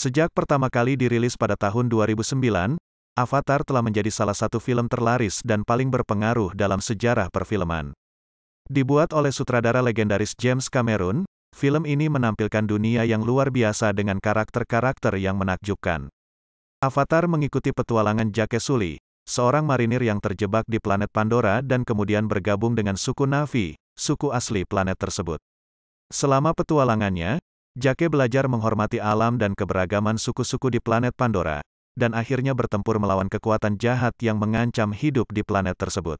Sejak pertama kali dirilis pada tahun 2009, Avatar telah menjadi salah satu film terlaris dan paling berpengaruh dalam sejarah perfilman. Dibuat oleh sutradara legendaris James Cameron, film ini menampilkan dunia yang luar biasa dengan karakter-karakter yang menakjubkan. Avatar mengikuti petualangan Jake Sully, seorang marinir yang terjebak di planet Pandora dan kemudian bergabung dengan suku Navi, suku asli planet tersebut. Selama petualangannya, Jake belajar menghormati alam dan keberagaman suku-suku di planet Pandora, dan akhirnya bertempur melawan kekuatan jahat yang mengancam hidup di planet tersebut.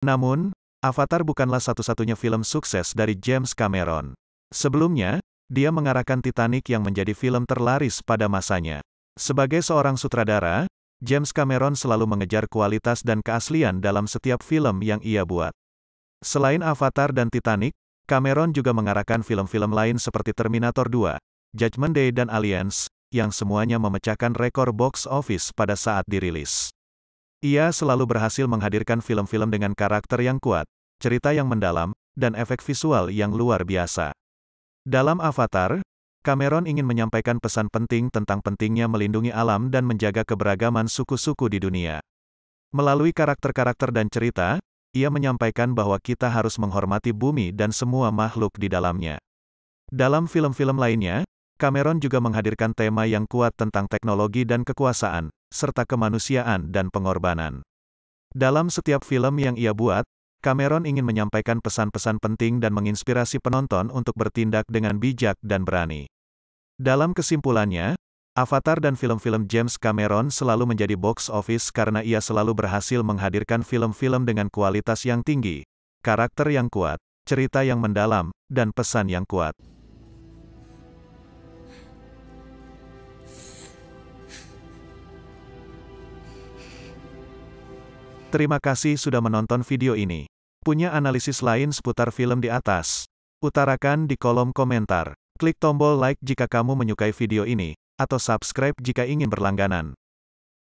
Namun, Avatar bukanlah satu-satunya film sukses dari James Cameron. Sebelumnya, dia mengarahkan Titanic yang menjadi film terlaris pada masanya. Sebagai seorang sutradara, James Cameron selalu mengejar kualitas dan keaslian dalam setiap film yang ia buat. Selain Avatar dan Titanic, Cameron juga mengarahkan film-film lain seperti Terminator 2, Judgment Day dan Aliens, yang semuanya memecahkan rekor box office pada saat dirilis. Ia selalu berhasil menghadirkan film-film dengan karakter yang kuat, cerita yang mendalam, dan efek visual yang luar biasa. Dalam Avatar, Cameron ingin menyampaikan pesan penting tentang pentingnya melindungi alam dan menjaga keberagaman suku-suku di dunia. Melalui karakter-karakter dan cerita, ia menyampaikan bahwa kita harus menghormati bumi dan semua makhluk di dalamnya. Dalam film-film lainnya, Cameron juga menghadirkan tema yang kuat tentang teknologi dan kekuasaan, serta kemanusiaan dan pengorbanan. Dalam setiap film yang ia buat, Cameron ingin menyampaikan pesan-pesan penting dan menginspirasi penonton untuk bertindak dengan bijak dan berani. Dalam kesimpulannya, Avatar dan film-film James Cameron selalu menjadi box office karena ia selalu berhasil menghadirkan film-film dengan kualitas yang tinggi, karakter yang kuat, cerita yang mendalam, dan pesan yang kuat. Terima kasih sudah menonton video ini. Punya analisis lain seputar film di atas? Utarakan di kolom komentar. Klik tombol like jika kamu menyukai video ini atau subscribe jika ingin berlangganan.